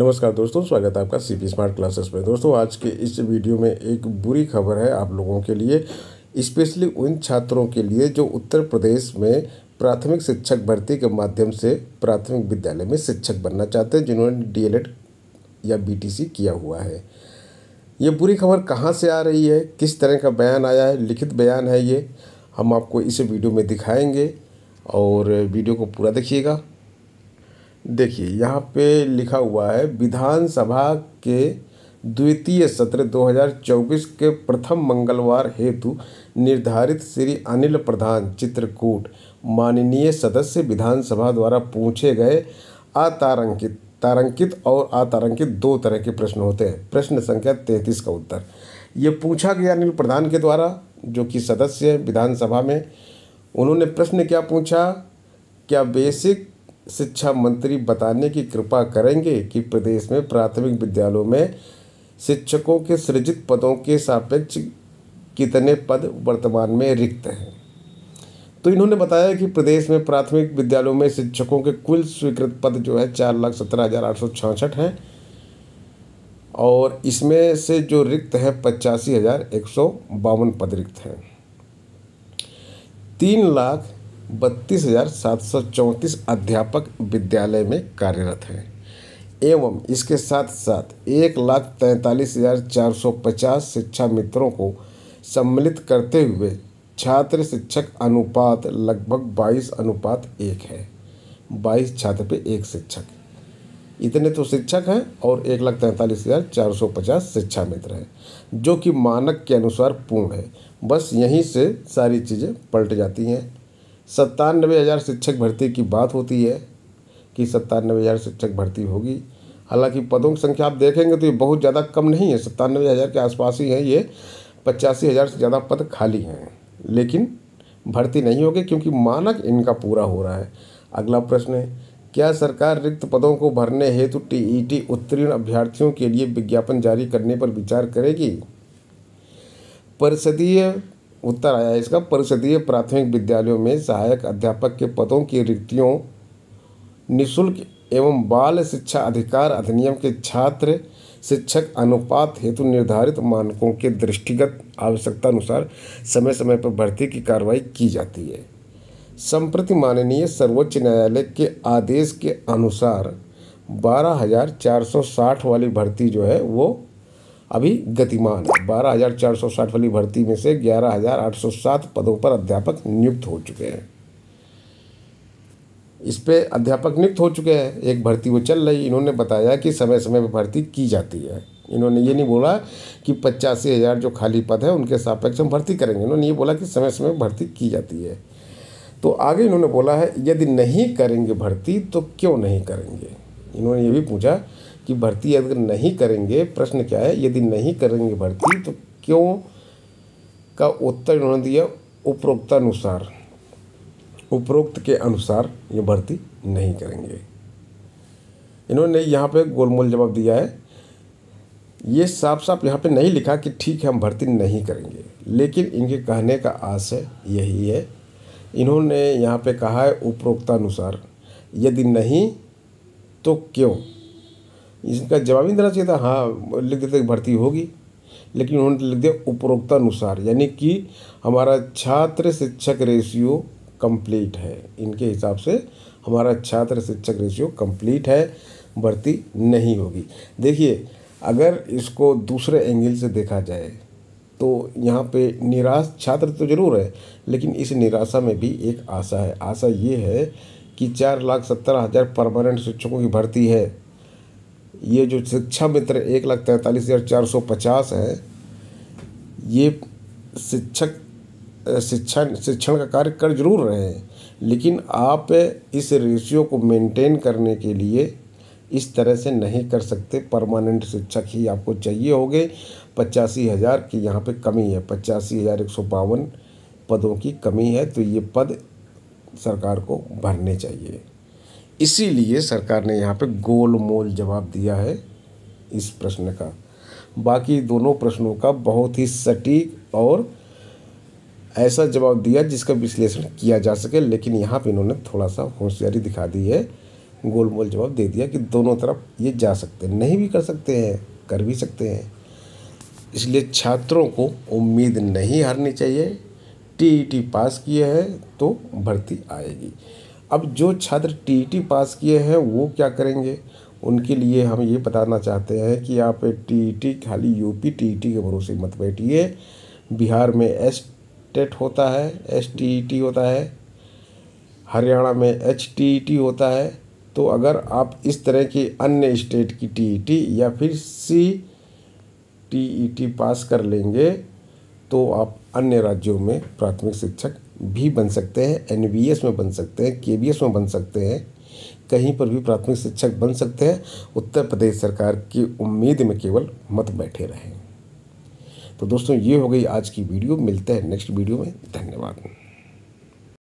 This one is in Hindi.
नमस्कार दोस्तों स्वागत है आपका सी पी स्मार्ट क्लासेस में दोस्तों आज के इस वीडियो में एक बुरी खबर है आप लोगों के लिए स्पेशली उन छात्रों के लिए जो उत्तर प्रदेश में प्राथमिक शिक्षक भर्ती के माध्यम से प्राथमिक विद्यालय में शिक्षक बनना चाहते हैं जिन्होंने डी या बी किया हुआ है ये बुरी खबर कहाँ से आ रही है किस तरह का बयान आया है लिखित बयान है ये हम आपको इस वीडियो में दिखाएंगे और वीडियो को पूरा देखिएगा देखिए यहाँ पे लिखा हुआ है विधानसभा के द्वितीय सत्र 2024 के प्रथम मंगलवार हेतु निर्धारित श्री अनिल प्रधान चित्रकूट माननीय सदस्य विधानसभा द्वारा पूछे गए अतारंकित तारंकित और अतारंकित दो तरह के प्रश्न होते हैं प्रश्न संख्या तैंतीस का उत्तर ये पूछा गया अनिल प्रधान के द्वारा जो कि सदस्य हैं विधानसभा में उन्होंने प्रश्न क्या पूछा क्या बेसिक शिक्षा मंत्री बताने की कृपा करेंगे कि प्रदेश में प्राथमिक विद्यालयों में शिक्षकों के सृजित पदों के सापेक्ष कितने पद वर्तमान में रिक्त हैं तो इन्होंने बताया कि प्रदेश में प्राथमिक विद्यालयों में शिक्षकों के कुल स्वीकृत पद जो है चार लाख सत्रह हज़ार आठ सौ छाछठ हैं और इसमें से जो रिक्त है पचासी हज़ार एक सौ बावन पद रिक्त हैं तीन लाख बत्तीस हज़ार सात सौ चौंतीस अध्यापक विद्यालय में कार्यरत हैं एवं इसके साथ साथ एक लाख तैंतालीस हज़ार चार सौ पचास शिक्षा मित्रों को सम्मिलित करते हुए छात्र शिक्षक अनुपात लगभग बाईस अनुपात एक है बाईस छात्र पे एक शिक्षक इतने तो शिक्षक हैं और एक लाख तैंतालीस हज़ार चार सौ पचास शिक्षा मित्र हैं जो कि मानक के अनुसार पूर्ण है बस यहीं से सारी चीज़ें पलट जाती हैं सत्तानवे हज़ार शिक्षक भर्ती की बात होती है कि सत्तानवे हज़ार शिक्षक भर्ती होगी हालांकि पदों की संख्या आप देखेंगे तो ये बहुत ज़्यादा कम नहीं है सत्तानवे हज़ार के आसपास ही हैं ये पचासी हज़ार से ज़्यादा पद खाली हैं लेकिन भर्ती नहीं होगी क्योंकि मानक इनका पूरा हो रहा है अगला प्रश्न है क्या सरकार रिक्त पदों को भरने हेतु टीईटी उत्तीर्ण अभ्यर्थियों के लिए विज्ञापन जारी करने पर विचार करेगी परिषदीय उत्तर आया इसका परिषदीय प्राथमिक विद्यालयों में सहायक अध्यापक के पदों की रिक्तियों निशुल्क एवं बाल शिक्षा अधिकार अधिनियम के छात्र शिक्षक अनुपात हेतु निर्धारित मानकों के दृष्टिगत आवश्यकता अनुसार समय समय पर भर्ती की कार्रवाई की जाती है संप्रति माननीय सर्वोच्च न्यायालय के आदेश के अनुसार बारह हज़ार चार सौ साठ वाली भर्ती जो है वो अभी गतिमान है बारह हजार चार सौ साठ वाली भर्ती में से ग्यारह हजार आठ सौ सात पदों पर अध्यापक नियुक्त हो चुके हैं इस पर अध्यापक नियुक्त हो चुके हैं एक भर्ती वो चल रही इन्होंने बताया कि समय समय पर भर्ती की जाती है इन्होंने ये नहीं बोला कि पचासी हज़ार जो खाली पद है उनके सापेक्ष हम भर्ती करेंगे इन्होंने ये बोला कि समय समय पर भर्ती की जाती है तो आगे इन्होंने बोला है यदि नहीं करेंगे भर्ती तो क्यों नहीं करेंगे इन्होंने ये भी पूछा कि भर्ती अगर नहीं करेंगे प्रश्न क्या है यदि नहीं करेंगे भर्ती तो क्यों का उत्तर उन्होंने दिया उपरोक्तानुसार उपरोक्त के अनुसार ये भर्ती नहीं करेंगे इन्होंने यहाँ पे गोलमोल जवाब दिया है ये साफ साफ यहाँ पे नहीं लिखा कि ठीक है हम भर्ती नहीं करेंगे लेकिन इनके कहने का आशय यही है इन्होंने यहाँ पे कहा है उपरोक्तानुसार यदि नहीं तो क्यों इसका जवाब ही देना चाहिए था हाँ लिख देते भर्ती होगी लेकिन उन्होंने लिख दिया उपरोक्तानुसार यानी कि हमारा छात्र शिक्षक रेशियो कंप्लीट है इनके हिसाब से हमारा छात्र शिक्षक रेशियो कंप्लीट है भर्ती नहीं होगी देखिए अगर इसको दूसरे एंगल से देखा जाए तो यहाँ पे निराश छात्र तो जरूर है लेकिन इस निराशा में भी एक आशा है आशा ये है कि चार लाख सत्तर हज़ार परमानेंट शिक्षकों की भर्ती है ये जो शिक्षा मित्र एक लाख तैंतालीस हज़ार चार सौ पचास है ये शिक्षक शिक्षा शिक्षण का कार्य कर जरूर रहे हैं लेकिन आप इस रेशियो को मेंटेन करने के लिए इस तरह से नहीं कर सकते परमानेंट शिक्षक ही आपको चाहिए होंगे पचासी हज़ार की यहाँ पे कमी है पचासी हज़ार एक सौ बावन पदों की कमी है तो ये पद सरकार को भरने चाहिए इसीलिए सरकार ने यहाँ पे गोल मोल जवाब दिया है इस प्रश्न का बाकी दोनों प्रश्नों का बहुत ही सटीक और ऐसा जवाब दिया जिसका विश्लेषण किया जा सके लेकिन यहाँ पे इन्होंने थोड़ा सा होशियारी दिखा दी है गोल मोल जवाब दे दिया कि दोनों तरफ ये जा सकते हैं नहीं भी कर सकते हैं कर भी सकते हैं इसलिए छात्रों को उम्मीद नहीं हारनी चाहिए टी पास किए हैं तो भर्ती आएगी अब जो छात्र टी e पास किए हैं वो क्या करेंगे उनके लिए हम ये बताना चाहते हैं कि आप टी e खाली यूपी टी e के भरोसे मत बैठिए बिहार में एस टेट होता है एस टी होता है हरियाणा में एच टी होता है तो अगर आप इस तरह की अन्य स्टेट की टी या फिर सी टी पास कर लेंगे तो आप अन्य राज्यों में प्राथमिक शिक्षक भी बन सकते हैं एन में बन सकते हैं के में बन सकते हैं कहीं पर भी प्राथमिक शिक्षक बन सकते हैं उत्तर प्रदेश सरकार की उम्मीद में केवल मत बैठे रहें तो दोस्तों ये हो गई आज की वीडियो मिलते हैं नेक्स्ट वीडियो में धन्यवाद